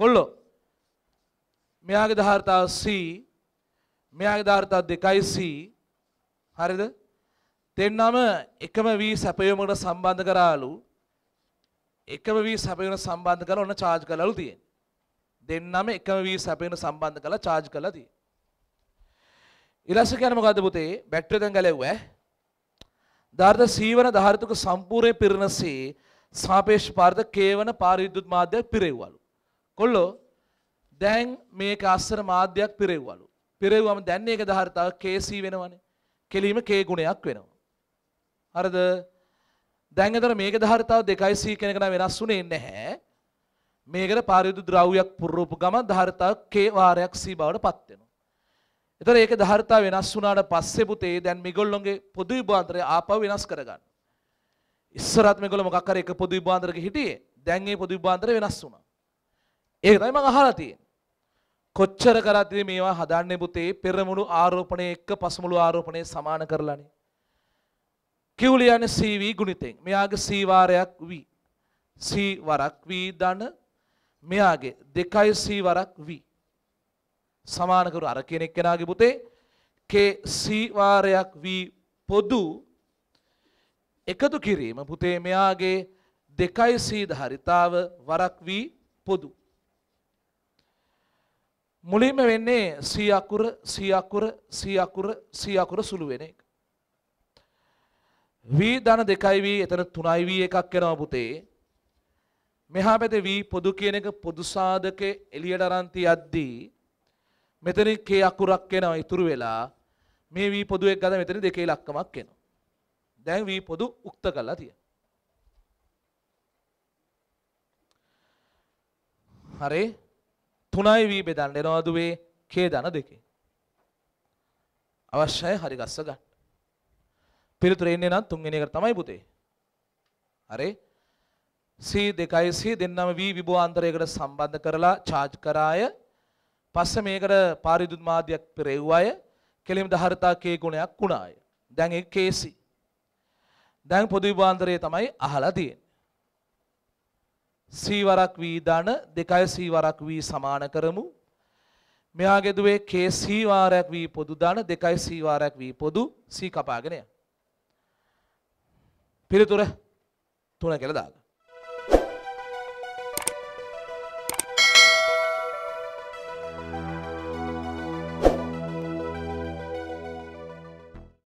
කොල්ලෝ මෙයාගේ ධාර්තාව C මෙයාගේ ධාර්තාව 2යි C හරිද දෙන්නම එකම V සැපයීමකට සම්බන්ධ කරාලු එකම V සැපයීමකට සම්බන්ධ කරලා ඔන්න charge කරලාලු තියෙන්නේ දෙන්නම එකම V සැපයීමකට සම්බන්ධ කරලා charge කරලා තියෙන්නේ ඊළඟට කියන්නේ මොකද්ද පුතේ බැටරිය දැන් ගැලෙව්වා ධාර්ත C වන ධාර්තක සම්පූර්ණ පිරනසේ සාපේක්ෂ පාරිද K වන පාරවිද්‍යුත් මාධ්‍යයක් පිරෙව්වලු කොල්ලෝ දැන් මේක අස්සර මාධ්‍යයක් පිරෙව්වලු. පිරෙව්වම දැන් ඒක දහරතාව KC වෙනවනේ. කෙලීම K ගුණයක් වෙනවා. හරිද? දැන් අතර මේක ධාරිතාව 2C කෙනෙක් නම් වෙනස් වුණේ නැහැ. මේකට පාරියුදු ද්‍රව්‍යයක් පුරවපු ගමන් ධාරිතාව K වාරයක් C බවට පත් වෙනවා. ඒතර ඒක ධාරිතාව වෙනස් වුණාට පස්සේ පුතේ දැන් මේගොල්ලෝගේ පොදු විභාන්තරය ආපහු වෙනස් කරගන්න. ඉස්සරහත් මේගොල්ලෝ මොකක් හරි එක පොදු විභාන්තරක හිටියේ. දැන් ඒ පොදු විභාන්තරය වෙනස් වුණා. ඒක තමයි මම අහලා තියෙන්නේ. කොච්චර කරද්දී මේවා හදන්නේ පුතේ පෙරමුණු ආරෝපණය එක්ක පසමුළු ආරෝපණය සමාන කරලානේ. කිව්ලියන්නේ CV ගුණිතෙන්. මෙයාගේ C වාරයක් V. C වරක් V ධන මෙයාගේ 2යි C වරක් V. සමාන කරු අර කෙනෙක් කෙනාගේ පුතේ K C වාරයක් V පොදු එකතු කිරීම පුතේ මෙයාගේ 2යි C ධාරිතාව වරක් V පොදු මුලින්ම වෙන්නේ සී අකුර සී අකුර සී අකුර සී අකුර සුළු වෙන එක. v ධන 2යි v එතන 3යි v එකක් වෙනවා පුතේ. මෙහා පැත්තේ v පොදු කියන එක පොදු සාධකේ එළියට අරන් තියද්දී මෙතන k අකුරක් එනවා ඉතුරු වෙලා මේ v පොදු එක ගන්න මෙතන දෙකේ ලක්කමක් එනවා. දැන් v පොදු උක්ත කරලා තියෙනවා. හරි තුනයි වී බෙදන්න එනවා දුවේ ඛේදන දෙකේ. අවශ්‍යයි හරි ගස්ස ගන්න. පිළිතුර එන්නේ නම් තුන්වෙනි එක තමයි පුතේ. හරි? C 2යි C දෙන්නම V විභවාන්තරයකට සම්බන්ධ කරලා charge කරාය. පස්සේ මේකට පාරිදුත් මාධ්‍යයක් පෙරෙව්වාය. කෙලිම ධාරිතා K ගුණයක් වුණාය. දැන් ඒක KC. දැන් පොදු විභවාන්තරය තමයි අහලා තියෙන්නේ. සීවරක් වී ධන දෙකයි සීවරක් වී සමාන කරමු. මෙයාගේ දුවේ කේ සීවාරයක් වී පොදු ධන දෙකයි සීවාරයක් වී පොදු සී කපාගෙන යන. පිළිතුර තුන කියලා දාගන්න.